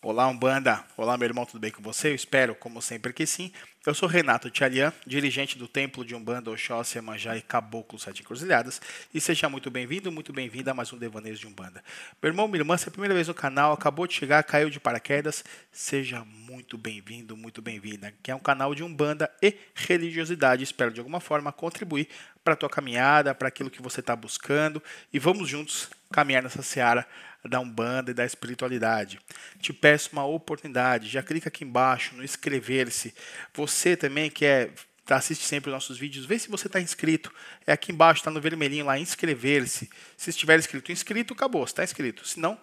Olá, Umbanda! Olá, meu irmão, tudo bem com você? Eu espero, como sempre, que sim. Eu sou Renato Tchalian, dirigente do Templo de Umbanda, Oxóssi, Manjá e Caboclo Sete Encruzilhadas. E seja muito bem-vindo, muito bem-vinda a mais um Devaneios de Umbanda. Meu irmão, minha irmã, se é a primeira vez no canal, acabou de chegar, caiu de paraquedas, seja muito bem-vindo, muito bem-vinda. Que é um canal de Umbanda e religiosidade. Espero, de alguma forma, contribuir para a tua caminhada, para aquilo que você está buscando. E vamos juntos caminhar nessa seara da Umbanda e da espiritualidade. Te peço uma oportunidade, já clica aqui embaixo no inscrever-se. Você também que é tá, assiste sempre os nossos vídeos, vê se você está inscrito. É aqui embaixo, está no vermelhinho lá, inscrever-se. Se estiver inscrito, inscrito, acabou, está inscrito. Se não,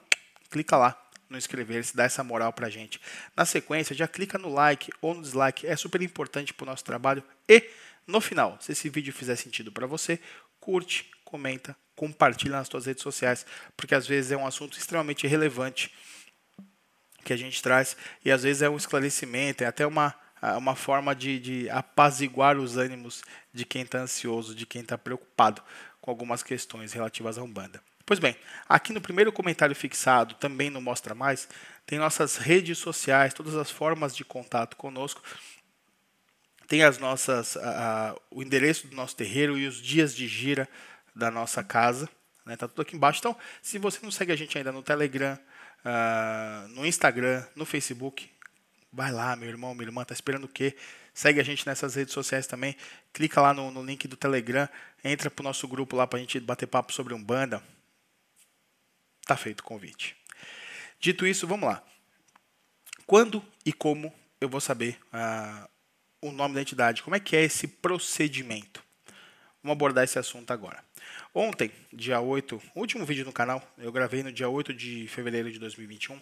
clica lá no inscrever-se, dá essa moral para gente. Na sequência, já clica no like ou no dislike, é super importante para o nosso trabalho. E, no final, se esse vídeo fizer sentido para você, curte, comenta, compartilha nas suas redes sociais, porque às vezes é um assunto extremamente relevante que a gente traz e às vezes é um esclarecimento, é até uma, uma forma de, de apaziguar os ânimos de quem está ansioso, de quem está preocupado com algumas questões relativas à Umbanda. Pois bem, aqui no primeiro comentário fixado, também no Mostra Mais, tem nossas redes sociais, todas as formas de contato conosco. Tem as nossas, o endereço do nosso terreiro e os dias de gira da nossa casa. Né? Tá tudo aqui embaixo. Então, se você não segue a gente ainda no Telegram, uh, no Instagram, no Facebook, vai lá, meu irmão, minha irmã, tá esperando o quê? Segue a gente nessas redes sociais também. Clica lá no, no link do Telegram, entra pro nosso grupo lá para a gente bater papo sobre Umbanda. Tá feito o convite. Dito isso, vamos lá. Quando e como eu vou saber uh, o nome da entidade? Como é que é esse procedimento? Vamos abordar esse assunto agora. Ontem, dia 8, o último vídeo no canal, eu gravei no dia 8 de fevereiro de 2021, uh,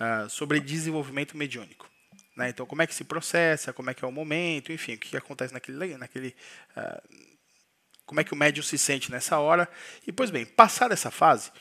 ah, sobre desenvolvimento mediúnico. Né? Então, como é que se processa, como é que é o momento, enfim, o que, acontece naquele... naquele uh, como é que o médium se sente nessa hora. E, pois bem, passar essa fase,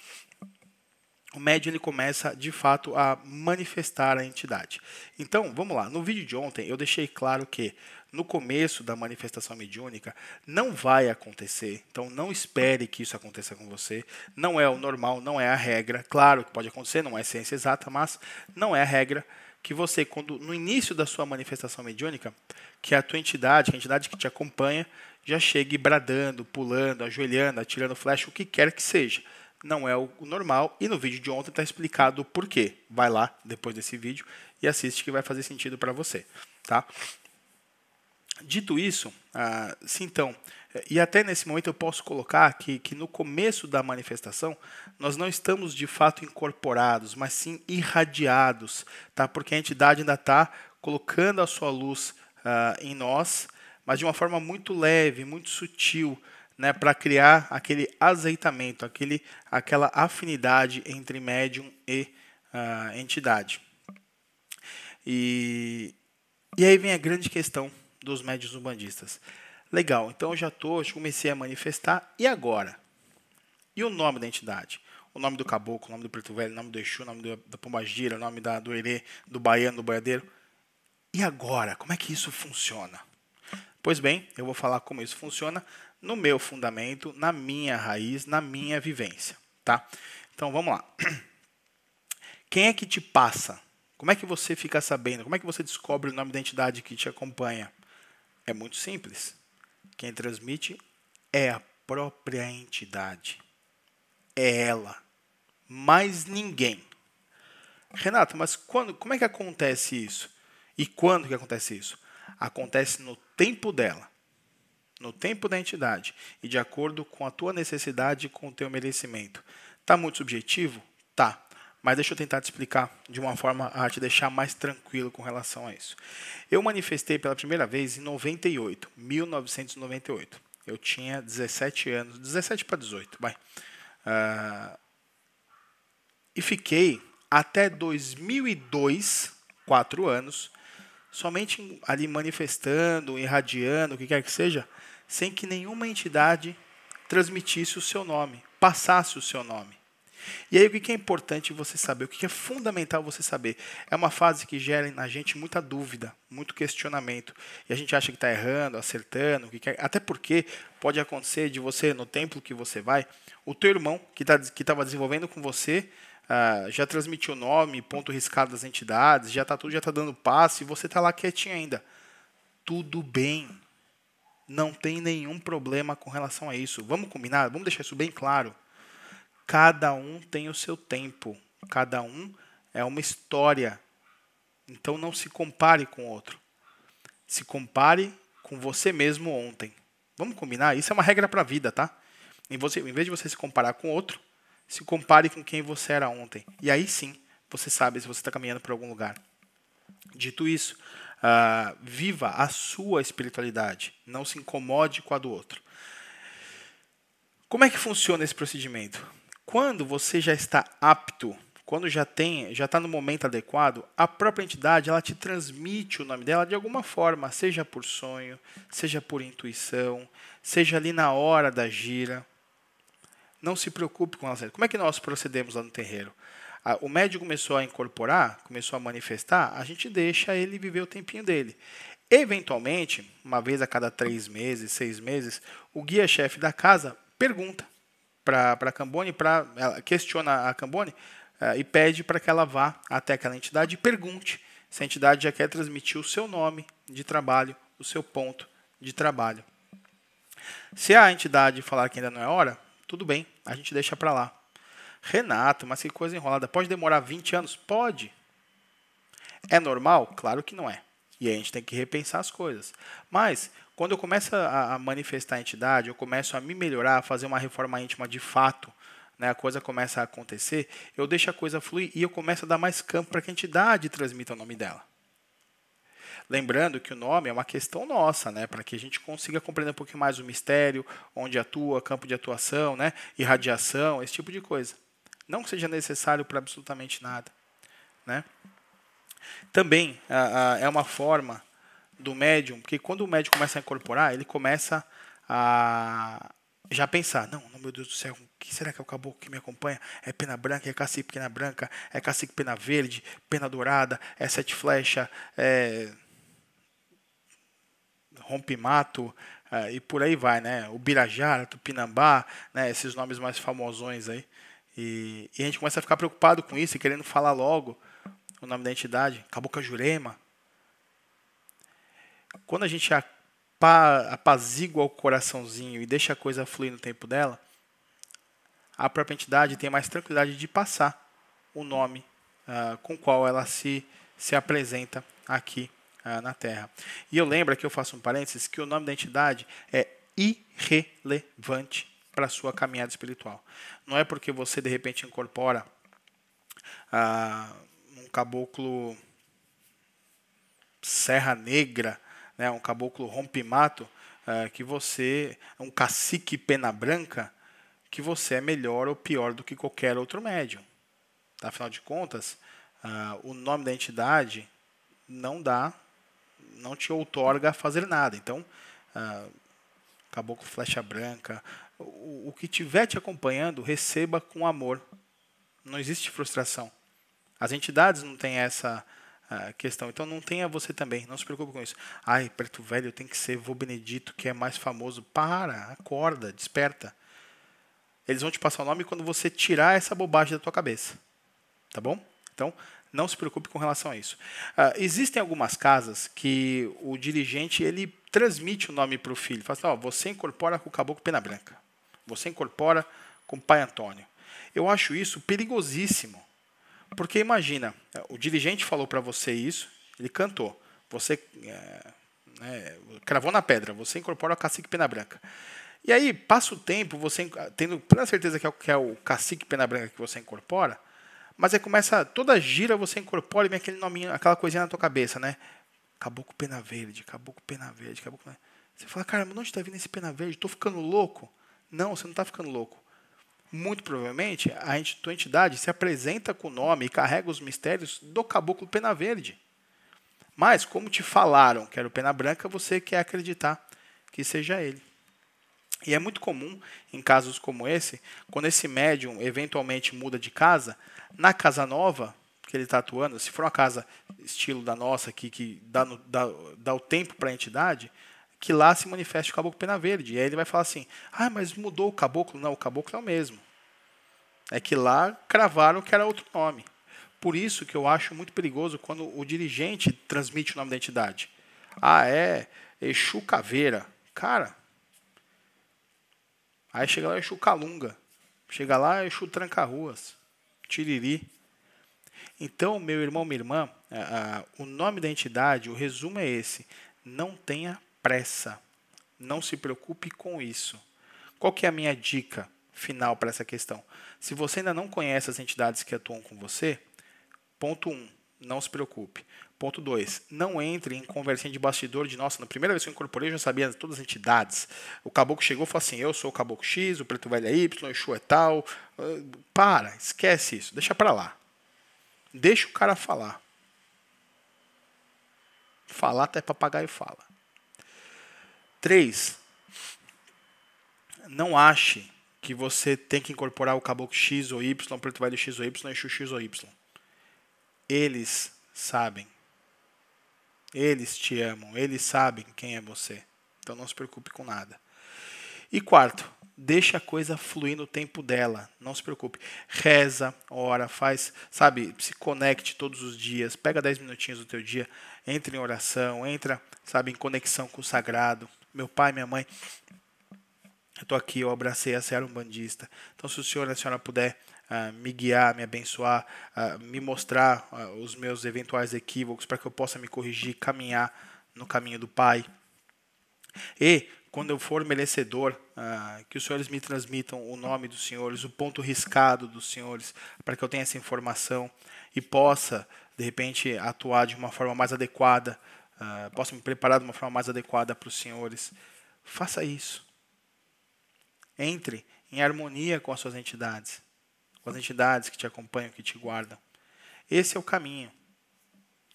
o médium ele começa de fato a manifestar a entidade. Então, vamos lá. No vídeo de ontem eu deixei claro que no começo da manifestação mediúnica não vai acontecer. Então não espere que isso aconteça com você. Não é o normal, não é a regra. Claro que pode acontecer, não é ciência exata, mas não é a regra que você quando no início da sua manifestação mediúnica, que a tua entidade, a entidade que te acompanha, já chegue bradando, pulando, ajoelhando, atirando flecha, o que quer que seja não é o normal. E no vídeo de ontem está explicado o porquê. Vai lá depois desse vídeo e assiste que vai fazer sentido para você, tá? Dito isso, ah, sim, então, e até nesse momento eu posso colocar que, que no começo da manifestação nós não estamos de fato incorporados, mas sim irradiados, tá? Porque a entidade ainda está colocando a sua luz ah, em nós, mas de uma forma muito leve, muito sutil, né, para criar aquele azeitamento, aquele, aquela afinidade entre médium e uh, entidade. E, e aí vem a grande questão dos médios umbandistas. Legal, então eu já tô, já comecei a manifestar, e agora? E o nome da entidade? O nome do caboclo, o nome do preto velho, o nome do Exu, o nome do, da pombagira, o nome da, do erê, do baiano, do boiadeiro. E agora? Como é que isso funciona? Pois bem, eu vou falar como isso funciona no meu fundamento, na minha raiz, na minha vivência, tá? Então vamos lá. Quem é que te passa? Como é que você fica sabendo? Como é que você descobre o nome da entidade que te acompanha? É muito simples. Quem transmite é a própria entidade. É ela. Mais ninguém. Renato, mas quando, como é que acontece isso? E quando que acontece isso? Acontece no tempo dela no tempo da entidade e de acordo com a tua necessidade e com o teu merecimento. Tá muito subjetivo? Tá. Mas deixa eu tentar te explicar de uma forma a te deixar mais tranquilo com relação a isso. Eu manifestei pela primeira vez em 98, 1998. Eu tinha 17 anos, 17 para 18, vai. Uh, e fiquei até 2002, 4 anos, somente ali manifestando, irradiando, o que quer que seja, sem que nenhuma entidade transmitisse o seu nome, passasse o seu nome. E aí, o que é importante você saber? O que é fundamental você saber? É uma fase que gera na gente muita dúvida, muito questionamento. E a gente acha que está errando, acertando, que quer... até porque pode acontecer de você, no templo que você vai, o teu irmão que tá, estava desenvolvendo com você, Uh, já transmitiu nome, ponto riscado das entidades, já está tudo, já está dando passe, e você está lá quietinho ainda. Tudo bem. Não tem nenhum problema com relação a isso. Vamos combinar? Vamos deixar isso bem claro. Cada um tem o seu tempo. Cada um é uma história. Então não se compare com o outro. Se compare com você mesmo ontem. Vamos combinar? Isso é uma regra para a vida, tá? Em, você, em vez de você se comparar com outro, se compare com quem você era ontem. E aí sim, você sabe se você está caminhando para algum lugar. Dito isso, uh, viva a sua espiritualidade. Não se incomode com a do outro. Como é que funciona esse procedimento? Quando você já está apto, quando já tem, já está no momento adequado, a própria entidade ela te transmite o nome dela de alguma forma, seja por sonho, seja por intuição, seja ali na hora da gira, não se preocupe com lazer. Como é que nós procedemos lá no terreiro? Ah, o médico começou a incorporar, começou a manifestar, a gente deixa ele viver o tempinho dele. Eventualmente, uma vez a cada três meses, seis meses, o guia-chefe da casa pergunta para a Cambone, pra, ela questiona a Cambone ah, e pede para que ela vá até aquela entidade e pergunte se a entidade já quer transmitir o seu nome de trabalho, o seu ponto de trabalho. Se a entidade falar que ainda não é hora, tudo bem, a gente deixa para lá. Renato, mas que coisa enrolada. Pode demorar 20 anos? Pode. É normal? Claro que não é. E aí a gente tem que repensar as coisas. Mas, quando eu começo a, manifestar a entidade, eu começo a me melhorar, a fazer uma reforma íntima de fato, né, a coisa começa a acontecer, eu deixo a coisa fluir e eu começo a dar mais campo para que a entidade transmita o nome dela. Lembrando que o nome é uma questão nossa, né? Para que a gente consiga compreender um pouquinho mais o mistério, onde atua, campo de atuação, né? Irradiação, esse tipo de coisa. Não que seja necessário para absolutamente nada, né? Também a, a, é uma forma do médium, porque quando o médium começa a incorporar, ele começa a já pensar, não, meu Deus do céu, o que será que é o caboclo que me acompanha? É pena branca, é cacique pena branca, é cacique pena verde, pena dourada, é sete flecha, é Rompimato uh, e por aí vai, né? Ubirajara, Tupinambá, né? esses nomes mais famosões aí. E, e, a gente começa a ficar preocupado com isso e querendo falar logo o nome da entidade, Cabuca Jurema. Quando a gente apazigua o coraçãozinho e deixa a coisa fluir no tempo dela, a própria entidade tem mais tranquilidade de passar o nome uh, com qual ela se, se apresenta aqui ah, na Terra. E eu lembro, aqui eu faço um parênteses, que o nome da entidade é irrelevante para a sua caminhada espiritual. Não é porque você, de repente, incorpora ah, um caboclo Serra Negra, né, um caboclo rompimato, ah, que você, um cacique pena branca, que você é melhor ou pior do que qualquer outro médium. Afinal de contas, ah, o nome da entidade não dá não te outorga a fazer nada. Então, ah, acabou com flecha branca. O, o que tiver te acompanhando, receba com amor. Não existe frustração. As entidades não têm essa ah, questão. Então, não tenha você também. Não se preocupe com isso. Ai, preto velho, eu tenho que ser vô Benedito, que é mais famoso. Para, acorda, desperta. Eles vão te passar o nome quando você tirar essa bobagem da tua cabeça. Tá bom? Então, não se preocupe com relação a isso. Uh, existem algumas casas que o dirigente ele transmite o nome para o filho. Fala assim, oh, você incorpora com o Caboclo Pena Branca. Você incorpora com o Pai Antônio. Eu acho isso perigosíssimo. Porque imagina, o dirigente falou para você isso, ele cantou. Você é, é, cravou na pedra, você incorpora o Cacique Pena Branca. E aí, passa o tempo, você tendo plena certeza que é o, que é o Cacique Pena Branca que você incorpora, mas aí começa, toda gira você incorpora e vem aquele nominho, aquela coisinha na tua cabeça, né? Caboclo Pena Verde, Caboclo Pena Verde, Caboclo Pena... Você fala, cara, mas onde está vindo esse Pena Verde? Estou ficando louco? Não, você não está ficando louco. Muito provavelmente, a tua entidade se apresenta com o nome e carrega os mistérios do Caboclo Pena Verde. Mas, como te falaram que era o Pena Branca, você quer acreditar que seja ele. E é muito comum, em casos como esse, quando esse médium eventualmente muda de casa, na casa nova que ele está atuando, se for uma casa estilo da nossa, que, que dá, no, dá, dá o tempo para a entidade, que lá se manifeste o caboclo pena verde. E aí ele vai falar assim: ah, mas mudou o caboclo? Não, o caboclo é o mesmo. É que lá cravaram que era outro nome. Por isso que eu acho muito perigoso quando o dirigente transmite o nome da entidade. Ah, é Exu Caveira. Cara, Aí chega lá Exu Calunga. Chega lá Exu Tranca-Ruas. Tiriri. Então, meu irmão, minha irmã, é, é, o nome da entidade, o resumo é esse. Não tenha pressa. Não se preocupe com isso. Qual que é a minha dica final para essa questão? Se você ainda não conhece as entidades que atuam com você, ponto 1, um, não se preocupe. Ponto 2. Não entre em conversinha de bastidor de, nossa, na primeira vez que eu incorporei eu já sabia todas as entidades. O caboclo chegou e falou assim, eu sou o caboclo X, o preto velho é Y, o Xu é tal. Ah, para, esquece isso, deixa para lá. Deixa o cara falar. Falar até papagaio fala. 3. Não ache que você tem que incorporar o caboclo X ou Y, preto velho X ou Y, o Xu X ou Y. Eles sabem eles te amam, eles sabem quem é você. Então não se preocupe com nada. E quarto, deixa a coisa fluir no tempo dela. Não se preocupe. Reza, ora, faz, sabe, se conecte todos os dias. Pega 10 minutinhos do teu dia, entra em oração, entra, sabe, em conexão com o sagrado. Meu pai, minha mãe, eu tô aqui, eu abracei a um Umbandista. Então se o senhor e a senhora puder uh, me guiar, me abençoar, uh, me mostrar uh, os meus eventuais equívocos para que eu possa me corrigir, caminhar no caminho do Pai. E quando eu for merecedor, que os senhores me transmitam o nome dos senhores, o ponto riscado dos senhores, para que eu tenha essa informação e possa, de repente, atuar de uma forma mais adequada, possa me preparar de uma forma mais adequada para os senhores. Faça isso. Entre em harmonia com as suas entidades as entidades que te acompanham, que te guardam. Esse é o caminho.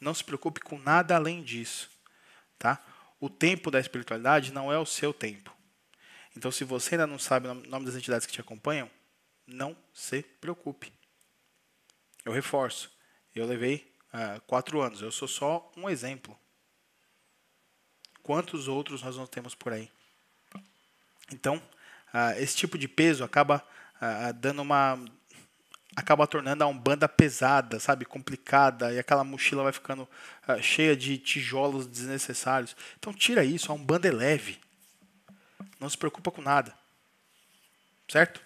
Não se preocupe com nada além disso, tá? O tempo da espiritualidade não é o seu tempo. Então, se você ainda não sabe o nome das entidades que te acompanham, não se preocupe. Eu reforço, eu levei ah, quatro anos, eu sou só um exemplo. Quantos outros nós não temos por aí? Então, ah, esse tipo de peso acaba ah, dando uma acaba tornando a Umbanda pesada, sabe, complicada, e aquela mochila vai ficando uh, cheia de tijolos desnecessários. Então tira isso, a Umbanda é leve. Não se preocupa com nada. Certo?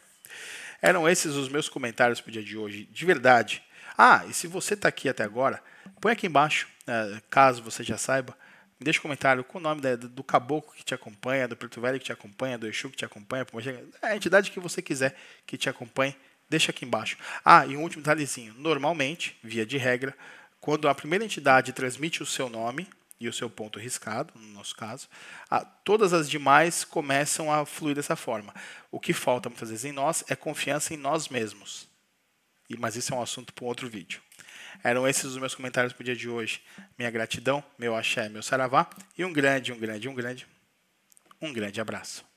Eram esses os meus comentários para o dia de hoje, de verdade. Ah, e se você está aqui até agora, põe aqui embaixo, uh, caso você já saiba, me deixa um comentário com o nome da, do caboclo que te acompanha, do preto velho que te acompanha, do Exu que te acompanha, a entidade que você quiser que te acompanhe Deixa aqui embaixo. Ah, e um último detalhezinho. Normalmente, via de regra, quando a primeira entidade transmite o seu nome e o seu ponto riscado, no nosso caso, a, todas as demais começam a fluir dessa forma. O que falta muitas vezes em nós é confiança em nós mesmos. E, mas isso é um assunto para um outro vídeo. Eram esses os meus comentários para o dia de hoje. Minha gratidão, meu axé, meu saravá e um grande, um grande, um grande, um grande abraço.